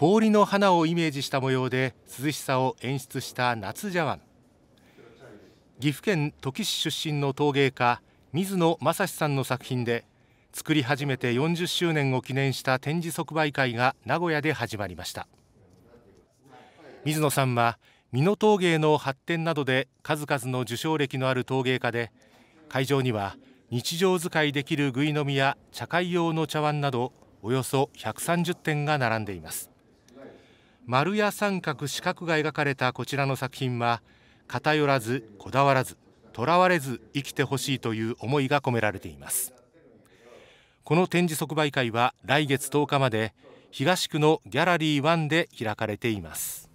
氷の花をイメージした模様で涼しさを演出した夏茶碗岐阜県土岐市出身の陶芸家水野正史さんの作品で作り始めて40周年を記念した展示即売会が名古屋で始まりました水野さんは美濃陶芸の発展などで数々の受賞歴のある陶芸家で会場には日常使いできるぐい飲みや茶会用の茶碗などおよそ130点が並んでいます丸や三角四角が描かれたこちらの作品は偏らずこだわらずとらわれず生きてほしいという思いが込められていますこの展示即売会は来月10日まで東区のギャラリー1で開かれています